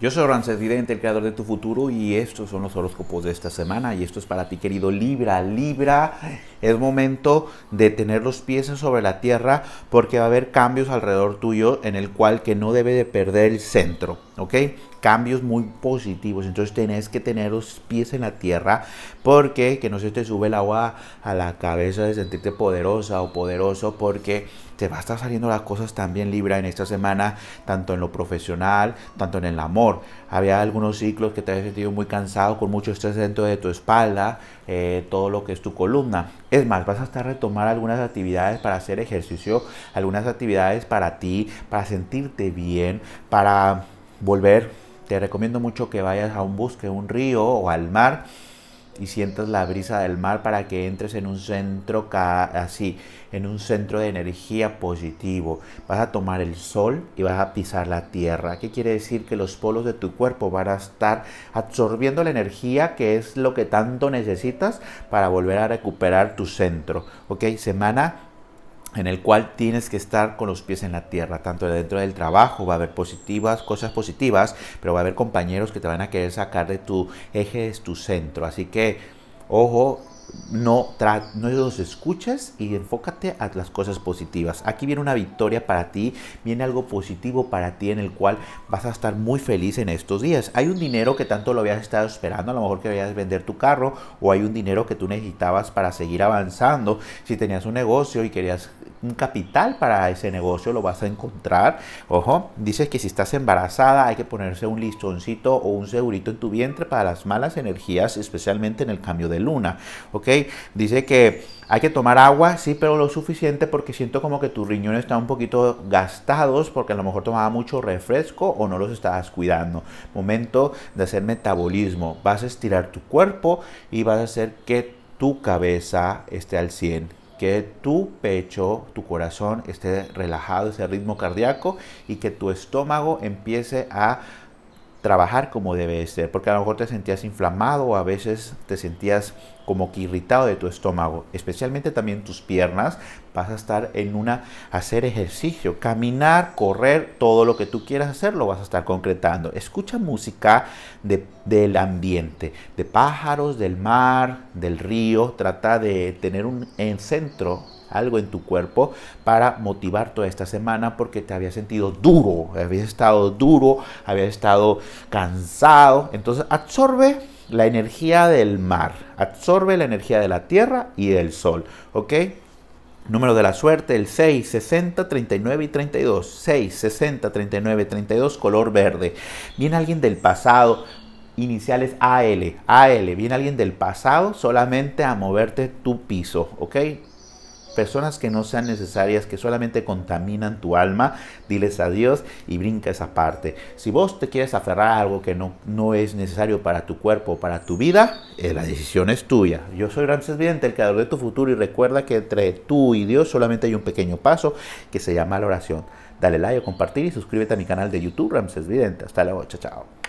Yo soy Ramses Vidente, el creador de tu futuro, y estos son los horóscopos de esta semana. Y esto es para ti, querido Libra. Libra es momento de tener los pies sobre la tierra porque va a haber cambios alrededor tuyo en el cual que no debe de perder el centro, ¿ok? Cambios muy positivos, entonces tenés que tener los pies en la tierra porque que no se te sube el agua a la cabeza de sentirte poderosa o poderoso porque te va a estar saliendo las cosas también Libra en esta semana, tanto en lo profesional, tanto en el amor. Había algunos ciclos que te habías sentido muy cansado, con mucho estrés dentro de tu espalda, eh, todo lo que es tu columna es más, vas a estar retomar algunas actividades para hacer ejercicio, algunas actividades para ti, para sentirte bien, para volver. Te recomiendo mucho que vayas a un bosque, un río o al mar y sientas la brisa del mar para que entres en un centro así, en un centro de energía positivo. Vas a tomar el sol y vas a pisar la tierra. ¿Qué quiere decir? Que los polos de tu cuerpo van a estar absorbiendo la energía que es lo que tanto necesitas para volver a recuperar tu centro. ¿Ok? Semana en el cual tienes que estar con los pies en la tierra, tanto dentro del trabajo, va a haber positivas, cosas positivas, pero va a haber compañeros que te van a querer sacar de tu eje, de tu centro. Así que, ojo, no, no los escuches y enfócate a las cosas positivas. Aquí viene una victoria para ti, viene algo positivo para ti en el cual vas a estar muy feliz en estos días. Hay un dinero que tanto lo habías estado esperando, a lo mejor que vayas vender tu carro o hay un dinero que tú necesitabas para seguir avanzando. Si tenías un negocio y querías un capital para ese negocio, lo vas a encontrar. Ojo, dice que si estás embarazada hay que ponerse un listoncito o un segurito en tu vientre para las malas energías, especialmente en el cambio de luna. ¿Ok? Dice que hay que tomar agua, sí, pero lo suficiente porque siento como que tus riñones están un poquito gastados porque a lo mejor tomaba mucho refresco o no los estabas cuidando. Momento de hacer metabolismo. Vas a estirar tu cuerpo y vas a hacer que tu cabeza esté al 100 que tu pecho, tu corazón esté relajado, ese ritmo cardíaco y que tu estómago empiece a trabajar como debe ser, porque a lo mejor te sentías inflamado o a veces te sentías como que irritado de tu estómago, especialmente también tus piernas, vas a estar en una hacer ejercicio, caminar, correr, todo lo que tú quieras hacer lo vas a estar concretando. Escucha música del ambiente, de pájaros, del mar, del río, trata de tener un en centro algo en tu cuerpo para motivar toda esta semana porque te había sentido duro, habías estado duro, habías estado cansado. Entonces absorbe la energía del mar, absorbe la energía de la tierra y del sol, ¿ok? Número de la suerte, el 6, 60, 39 y 32. 6, 60, 39, 32, color verde. Viene alguien del pasado, iniciales AL. AL, viene alguien del pasado solamente a moverte tu piso, ¿ok? personas que no sean necesarias, que solamente contaminan tu alma, diles adiós y brinca esa parte. Si vos te quieres aferrar a algo que no, no es necesario para tu cuerpo, para tu vida, eh, la decisión es tuya. Yo soy Ramses Vidente, el creador de tu futuro, y recuerda que entre tú y Dios solamente hay un pequeño paso que se llama la oración. Dale like, compartir y suscríbete a mi canal de YouTube, Ramses Vidente. Hasta luego, chao, chao.